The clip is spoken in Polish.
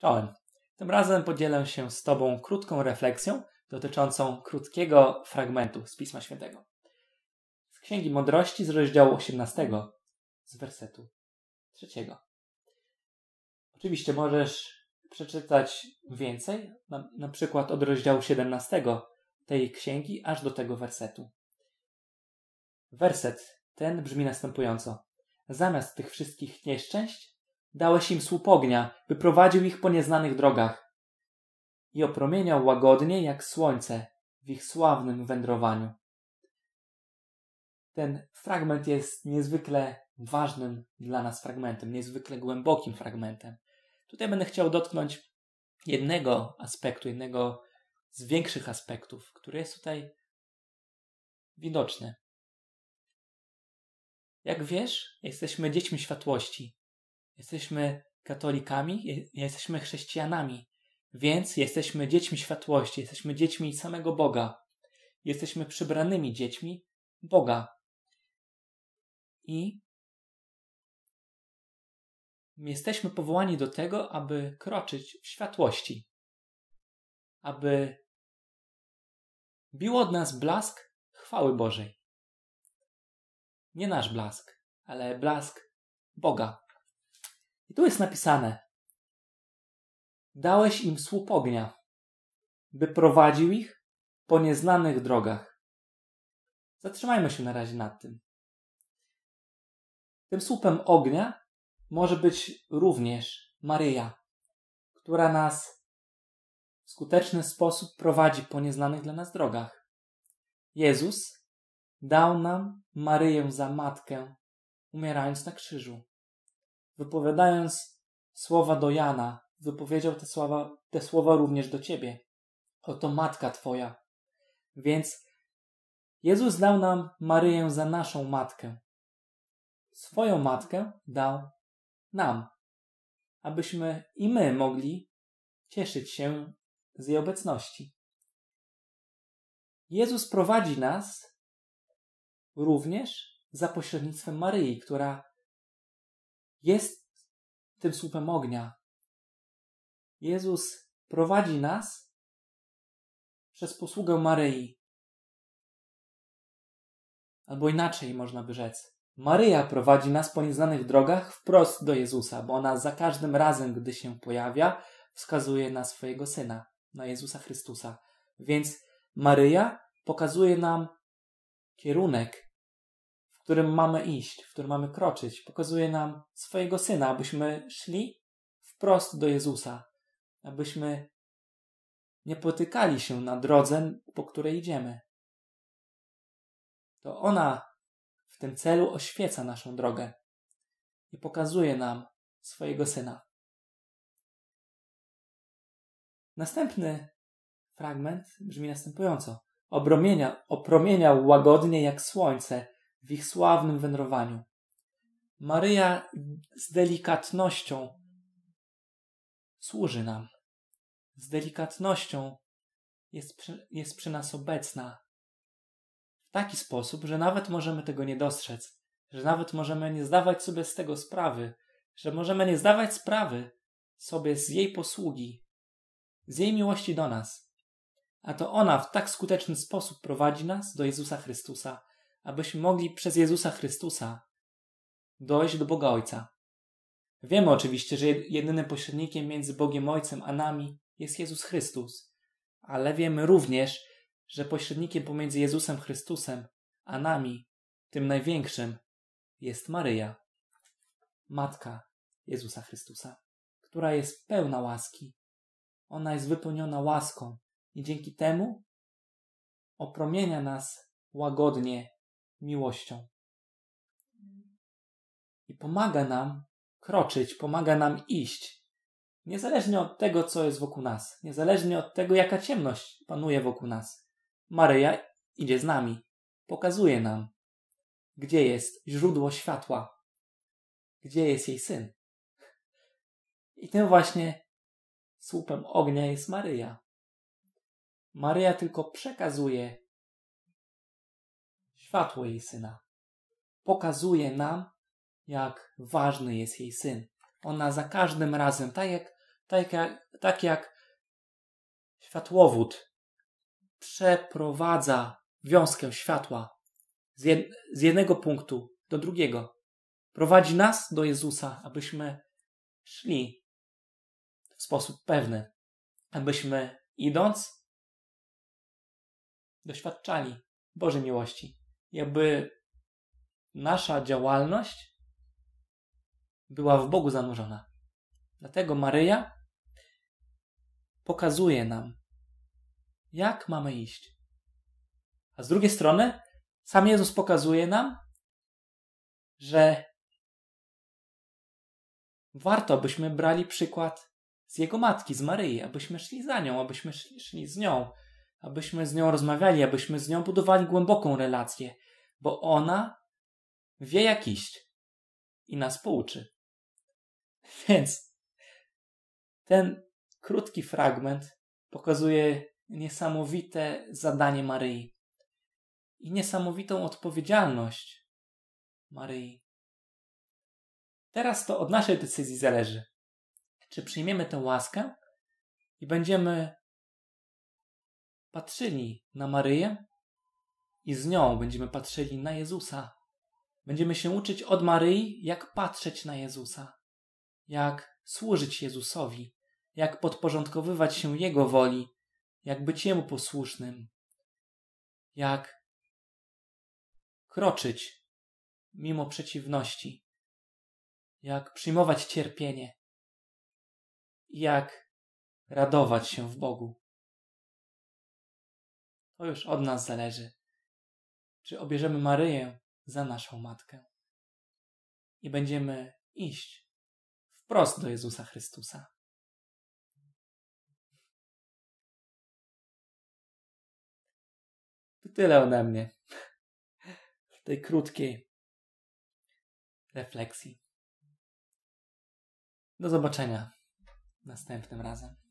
Czołem. Tym razem podzielę się z Tobą krótką refleksją dotyczącą krótkiego fragmentu z Pisma Świętego. Z Księgi Mądrości z rozdziału 18, z wersetu 3. Oczywiście możesz przeczytać więcej, na, na przykład od rozdziału 17 tej księgi aż do tego wersetu. Werset ten brzmi następująco. Zamiast tych wszystkich nieszczęść Dałeś im słup ognia, wyprowadził ich po nieznanych drogach i opromieniał łagodnie jak słońce w ich sławnym wędrowaniu. Ten fragment jest niezwykle ważnym dla nas fragmentem, niezwykle głębokim fragmentem. Tutaj będę chciał dotknąć jednego aspektu, jednego z większych aspektów, który jest tutaj widoczny. Jak wiesz, jesteśmy dziećmi światłości. Jesteśmy katolikami, jesteśmy chrześcijanami, więc jesteśmy dziećmi światłości, jesteśmy dziećmi samego Boga. Jesteśmy przybranymi dziećmi Boga. I jesteśmy powołani do tego, aby kroczyć w światłości, aby bił od nas blask chwały Bożej. Nie nasz blask, ale blask Boga. I tu jest napisane: Dałeś im słup ognia, by prowadził ich po nieznanych drogach. Zatrzymajmy się na razie nad tym. Tym słupem ognia może być również Maryja, która nas w skuteczny sposób prowadzi po nieznanych dla nas drogach. Jezus dał nam Maryję za matkę, umierając na krzyżu wypowiadając słowa do Jana, wypowiedział te słowa, te słowa również do ciebie. Oto matka twoja. Więc Jezus dał nam Maryję za naszą matkę. Swoją matkę dał nam, abyśmy i my mogli cieszyć się z jej obecności. Jezus prowadzi nas również za pośrednictwem Maryi, która jest tym słupem ognia. Jezus prowadzi nas przez posługę Maryi. Albo inaczej można by rzec. Maryja prowadzi nas po nieznanych drogach wprost do Jezusa, bo ona za każdym razem, gdy się pojawia, wskazuje na swojego syna, na Jezusa Chrystusa. Więc Maryja pokazuje nam kierunek, którym mamy iść, w którym mamy kroczyć. Pokazuje nam swojego syna, abyśmy szli wprost do Jezusa, abyśmy nie potykali się na drodze, po której idziemy. To ona w tym celu oświeca naszą drogę i pokazuje nam swojego syna. Następny fragment brzmi następująco. Obromienia, opromienia łagodnie jak słońce w ich sławnym wędrowaniu. Maryja z delikatnością służy nam. Z delikatnością jest przy, jest przy nas obecna. W taki sposób, że nawet możemy tego nie dostrzec, że nawet możemy nie zdawać sobie z tego sprawy, że możemy nie zdawać sprawy sobie z jej posługi, z jej miłości do nas. A to ona w tak skuteczny sposób prowadzi nas do Jezusa Chrystusa, abyśmy mogli przez Jezusa Chrystusa dojść do Boga Ojca. Wiemy oczywiście, że jedynym pośrednikiem między Bogiem Ojcem a nami jest Jezus Chrystus, ale wiemy również, że pośrednikiem pomiędzy Jezusem Chrystusem a nami, tym największym, jest Maryja, matka Jezusa Chrystusa, która jest pełna łaski. Ona jest wypełniona łaską i dzięki temu opromienia nas łagodnie miłością. I pomaga nam kroczyć, pomaga nam iść, niezależnie od tego, co jest wokół nas, niezależnie od tego, jaka ciemność panuje wokół nas. Maryja idzie z nami, pokazuje nam, gdzie jest źródło światła, gdzie jest jej syn. I tym właśnie słupem ognia jest Maryja. Maryja tylko przekazuje światło jej syna. Pokazuje nam, jak ważny jest jej syn. Ona za każdym razem, tak jak, tak jak, tak jak światłowód przeprowadza wiązkę światła z, jed, z jednego punktu do drugiego. Prowadzi nas do Jezusa, abyśmy szli w sposób pewny, abyśmy idąc doświadczali Bożej miłości jakby nasza działalność była w Bogu zanurzona. Dlatego Maryja pokazuje nam, jak mamy iść. A z drugiej strony, sam Jezus pokazuje nam, że warto, abyśmy brali przykład z Jego matki, z Maryi, abyśmy szli za nią, abyśmy szli, szli z nią, abyśmy z nią rozmawiali, abyśmy z nią budowali głęboką relację, bo ona wie jak iść i nas pouczy. Więc ten krótki fragment pokazuje niesamowite zadanie Maryi i niesamowitą odpowiedzialność Maryi. Teraz to od naszej decyzji zależy, czy przyjmiemy tę łaskę i będziemy patrzyli na Maryję i z nią będziemy patrzyli na Jezusa. Będziemy się uczyć od Maryi, jak patrzeć na Jezusa, jak służyć Jezusowi, jak podporządkowywać się Jego woli, jak być Jemu posłusznym, jak kroczyć mimo przeciwności, jak przyjmować cierpienie, jak radować się w Bogu. To już od nas zależy czy obierzemy Maryję za naszą matkę. I będziemy iść wprost do Jezusa Chrystusa. To tyle ode mnie w tej krótkiej refleksji. Do zobaczenia następnym razem.